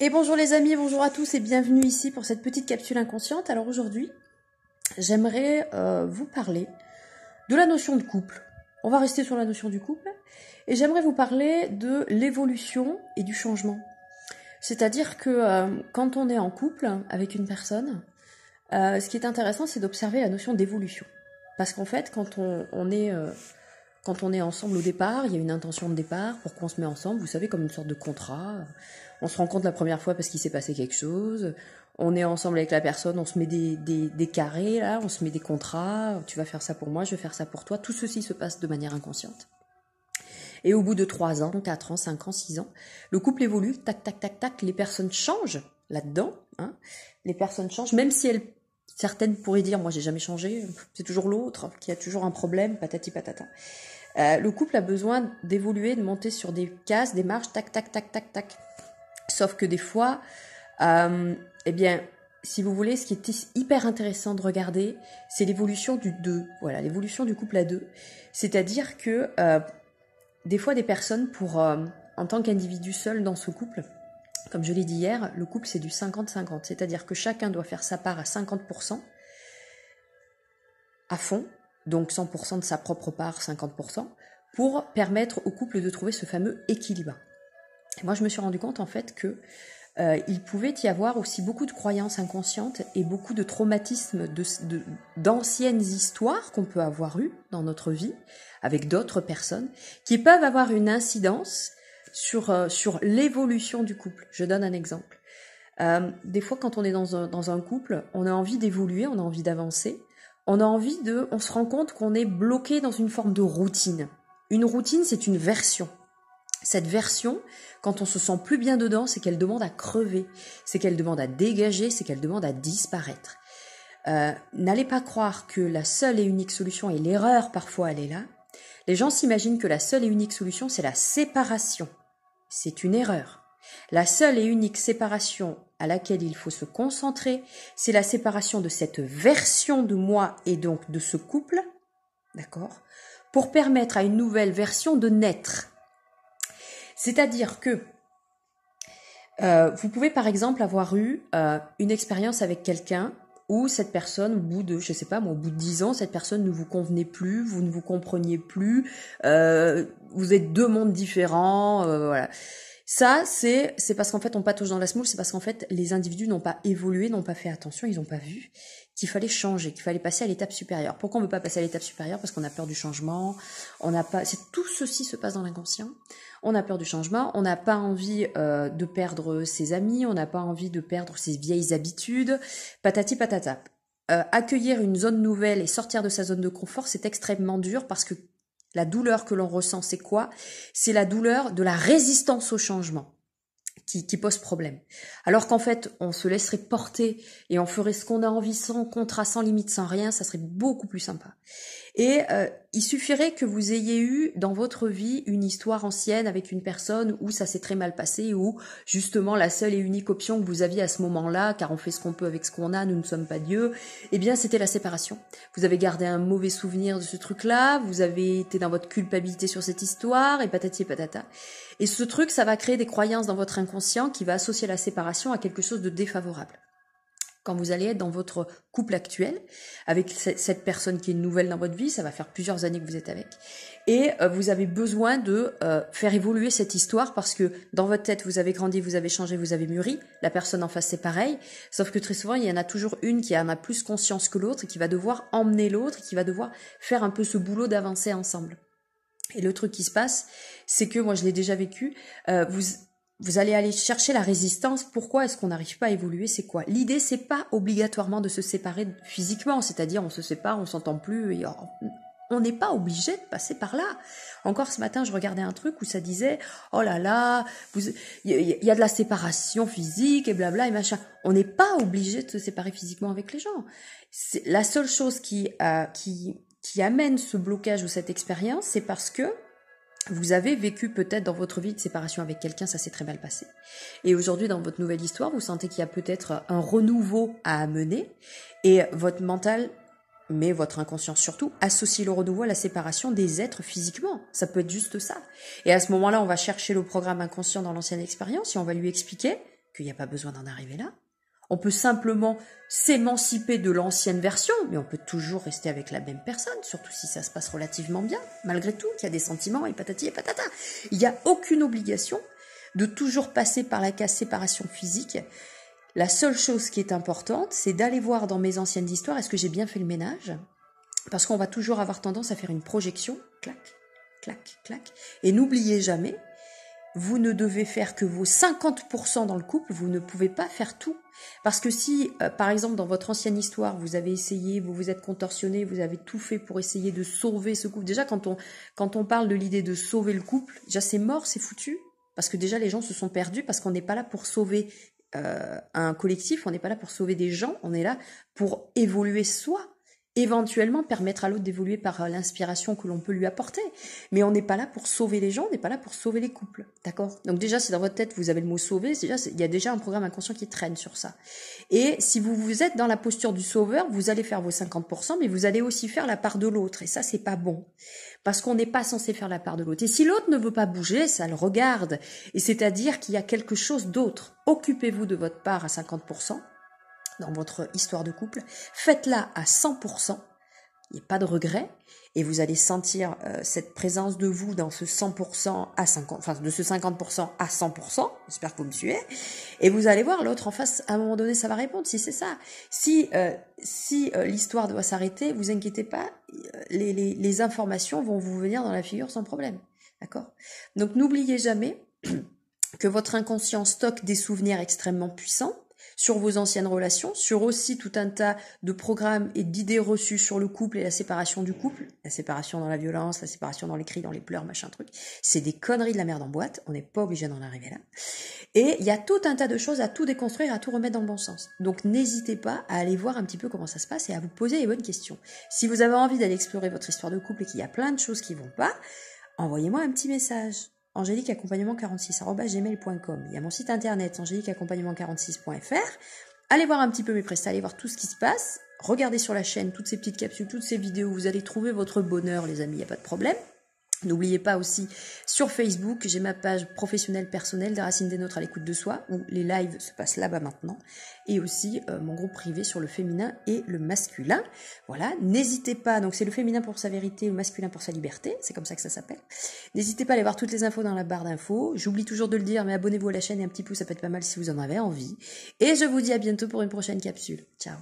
Et bonjour les amis, bonjour à tous et bienvenue ici pour cette petite capsule inconsciente. Alors aujourd'hui, j'aimerais euh, vous parler de la notion de couple. On va rester sur la notion du couple et j'aimerais vous parler de l'évolution et du changement. C'est-à-dire que euh, quand on est en couple avec une personne, euh, ce qui est intéressant, c'est d'observer la notion d'évolution. Parce qu'en fait, quand on est quand on est ensemble au départ, il y a une intention de départ, pour qu'on se met ensemble, vous savez, comme une sorte de contrat. On se rencontre la première fois parce qu'il s'est passé quelque chose. On est ensemble avec la personne, on se met des, des, carrés, là, on se met des contrats. Tu vas faire ça pour moi, je vais faire ça pour toi. Tout ceci se passe de manière inconsciente. Et au bout de trois ans, quatre ans, cinq ans, 6 ans, le couple évolue, tac, tac, tac, tac, les personnes changent là-dedans. Hein. Les personnes changent, même si elles certaines pourraient dire, moi j'ai jamais changé, c'est toujours l'autre qui a toujours un problème, patati patata. Euh, le couple a besoin d'évoluer, de monter sur des cases, des marches, tac, tac, tac, tac, tac. Sauf que des fois, euh, eh bien, si vous voulez, ce qui est hyper intéressant de regarder, c'est l'évolution du deux. voilà, l'évolution du couple à deux. C'est-à-dire que euh, des fois, des personnes, pour en tant qu'individu seul dans ce couple, comme je l'ai dit hier, le couple c'est du 50-50, c'est-à-dire que chacun doit faire sa part à 50% à fond, donc 100% de sa propre part, 50%, pour permettre au couple de trouver ce fameux équilibre. moi je me suis rendu compte en fait que euh, il pouvait y avoir aussi beaucoup de croyances inconscientes et beaucoup de traumatismes d'anciennes de, histoires qu'on peut avoir eues dans notre vie avec d'autres personnes qui peuvent avoir une incidence euh, sur, l'évolution du couple. Je donne un exemple. Euh, des fois, quand on est dans un, couple, on a envie d'évoluer, on a envie d'avancer, on a envie de, on se rend compte qu'on est bloqué dans une forme de routine. Une routine, c'est une version. Cette version, quand on se sent plus bien dedans, c'est qu'elle demande à crever, c'est qu'elle demande à dégager, c'est qu'elle demande à disparaître. Euh, n'allez pas croire que la seule et unique solution, et l'erreur parfois elle est là, les gens s'imaginent que la seule et unique solution, c'est la séparation. C'est une erreur. La seule et unique séparation à laquelle il faut se concentrer, c'est la séparation de cette version de moi et donc de ce couple, d'accord, pour permettre à une nouvelle version de naître. C'est-à-dire que euh, vous pouvez par exemple avoir eu euh, une expérience avec quelqu'un ou cette personne, au bout de, je sais pas moi, au bout de dix ans, cette personne ne vous convenait plus, vous ne vous compreniez plus, euh, vous êtes deux mondes différents, euh, voilà. Ça, c'est c'est parce qu'en fait on patouche dans la semoule, c'est parce qu'en fait les individus n'ont pas évolué, n'ont pas fait attention, ils n'ont pas vu qu'il fallait changer, qu'il fallait passer à l'étape supérieure. Pourquoi on ne veut pas passer à l'étape supérieure Parce qu'on a peur du changement. On n'a pas, c'est tout ceci se passe dans l'inconscient. On a peur du changement. On n'a pas envie euh, de perdre ses amis. On n'a pas envie de perdre ses vieilles habitudes. Patati patata. Euh, accueillir une zone nouvelle et sortir de sa zone de confort, c'est extrêmement dur parce que la douleur que l'on ressent, c'est quoi C'est la douleur de la résistance au changement qui, pose problème. Alors qu'en fait, on se laisserait porter et on ferait ce qu'on a envie sans contrat, sans limite, sans rien, ça serait beaucoup plus sympa. Et euh, il suffirait que vous ayez eu dans votre vie une histoire ancienne avec une personne où ça s'est très mal passé, où justement la seule et unique option que vous aviez à ce moment-là, car on fait ce qu'on peut avec ce qu'on a, nous ne sommes pas Dieu, eh bien c'était la séparation. Vous avez gardé un mauvais souvenir de ce truc-là, vous avez été dans votre culpabilité sur cette histoire, et patati et patata. Et ce truc, ça va créer des croyances dans votre inconscient qui va associer la séparation à quelque chose de défavorable quand vous allez être dans votre couple actuel, avec cette personne qui est nouvelle dans votre vie, ça va faire plusieurs années que vous êtes avec, et euh, vous avez besoin de euh, faire évoluer cette histoire parce que dans votre tête, vous avez grandi, vous avez changé, vous avez mûri, la personne en face, c'est pareil, sauf que très souvent, il y en a toujours une qui en a plus conscience que l'autre, qui va devoir emmener l'autre, qui va devoir faire un peu ce boulot d'avancer ensemble. Et le truc qui se passe, c'est que moi je l'ai déjà vécu, euh, vous, vous allez aller chercher la résistance. Pourquoi est-ce qu'on n'arrive pas à évoluer C'est quoi L'idée, c'est pas obligatoirement de se séparer physiquement, c'est-à-dire on se sépare, on s'entend plus. on n'est pas obligé de passer par là. Encore ce matin, je regardais un truc où ça disait oh là là, il y, a de la séparation physique et blabla et machin. On n'est pas obligé de se séparer physiquement avec les gens. la seule chose euh, qui amène ce blocage ou cette expérience, c'est parce que vous avez vécu peut-être dans votre vie de séparation avec quelqu'un, ça s'est très mal passé. Et aujourd'hui, dans votre nouvelle histoire, vous sentez qu'il y a peut-être un renouveau à amener. Et votre mental, mais votre inconscient surtout, associe le renouveau à la séparation des êtres physiquement. Ça peut être juste ça. Et à ce moment-là, on va chercher le programme inconscient dans l'ancienne expérience et on va lui expliquer qu'il n'y a pas besoin d'en arriver là, on peut simplement s'émanciper de l'ancienne version, mais on peut toujours rester avec la même personne, surtout si ça se passe relativement bien, malgré tout, qu'il y a des sentiments et patati et patata. Il n'y a aucune obligation de toujours passer par la casse séparation physique. La seule chose qui est importante, c'est d'aller voir dans mes anciennes histoires, est-ce que j'ai bien fait le ménage Parce qu'on va toujours avoir tendance à faire une projection, clac, clac, clac. Et n'oubliez jamais vous ne devez faire que vos 50% dans le couple, vous ne pouvez pas faire tout. Parce que si, euh, par exemple, dans votre ancienne histoire, vous avez essayé, vous vous êtes contorsionné, vous avez tout fait pour essayer de sauver ce couple. Déjà, quand on, quand on parle de l'idée de sauver le couple, déjà c'est mort, c'est foutu. Parce que déjà, les gens se sont perdus parce qu'on n'est pas là pour sauver euh, un collectif, on n'est pas là pour sauver des gens, on est là pour évoluer soi éventuellement permettre à l'autre d'évoluer par euh, l'inspiration que l'on peut lui apporter. Mais on n'est pas là pour sauver les gens, on n'est pas là pour sauver les couples. D'accord Donc déjà, si dans votre tête vous avez le mot sauver, déjà, il y a déjà un programme inconscient qui traîne sur ça. Et si vous vous êtes dans la posture du sauveur, vous allez faire vos 50%, mais vous allez aussi faire la part de l'autre. Et ça, c'est pas bon. Parce qu'on n'est pas censé faire la part de l'autre. Et si l'autre ne veut pas bouger, ça le regarde. Et c'est-à-dire qu'il y a quelque chose d'autre. Occupez-vous de votre part à 50% dans votre histoire de couple, faites-la à 100%, il n'y a pas de regret, et vous allez sentir euh, cette présence de vous dans ce 100% à 50, enfin de ce 50% à 100%, j'espère que vous me suivez, et vous allez voir l'autre en face, à un moment donné ça va répondre, si c'est ça. Si, euh, si euh, l'histoire doit s'arrêter, vous inquiétez pas, les, les, les informations vont vous venir dans la figure sans problème. D'accord Donc n'oubliez jamais que votre inconscient stocke des souvenirs extrêmement puissants sur vos anciennes relations, sur aussi tout un tas de programmes et d'idées reçues sur le couple et la séparation du couple, la séparation dans la violence, la séparation dans les cris, dans les pleurs, machin truc. C'est des conneries de la merde en boîte, on n'est pas obligé d'en arriver là. Et il y a tout un tas de choses à tout déconstruire, à tout remettre dans le bon sens. Donc n'hésitez pas à aller voir un petit peu comment ça se passe et à vous poser les bonnes questions. Si vous avez envie d'aller explorer votre histoire de couple et qu'il y a plein de choses qui vont pas, envoyez-moi un petit message angéliqueaccompagnement46.gmail.com. Il y a mon site internet angéliqueaccompagnement46.fr. Allez voir un petit peu mes prestats, allez voir tout ce qui se passe. Regardez sur la chaîne toutes ces petites capsules, toutes ces vidéos, vous allez trouver votre bonheur les amis, il n'y a pas de problème. N'oubliez pas aussi sur Facebook, j'ai ma page professionnelle personnelle des racines des nôtres à l'écoute de soi, où les lives se passent là-bas maintenant, et aussi euh, mon groupe privé sur le féminin et le masculin. Voilà, n'hésitez pas, donc c'est le féminin pour sa vérité, le masculin pour sa liberté, c'est comme ça que ça s'appelle. N'hésitez pas à aller voir toutes les infos dans la barre d'infos. J'oublie toujours de le dire, mais abonnez-vous à la chaîne et un petit pouce, ça peut être pas mal si vous en avez envie. Et je vous dis à bientôt pour une prochaine capsule. Ciao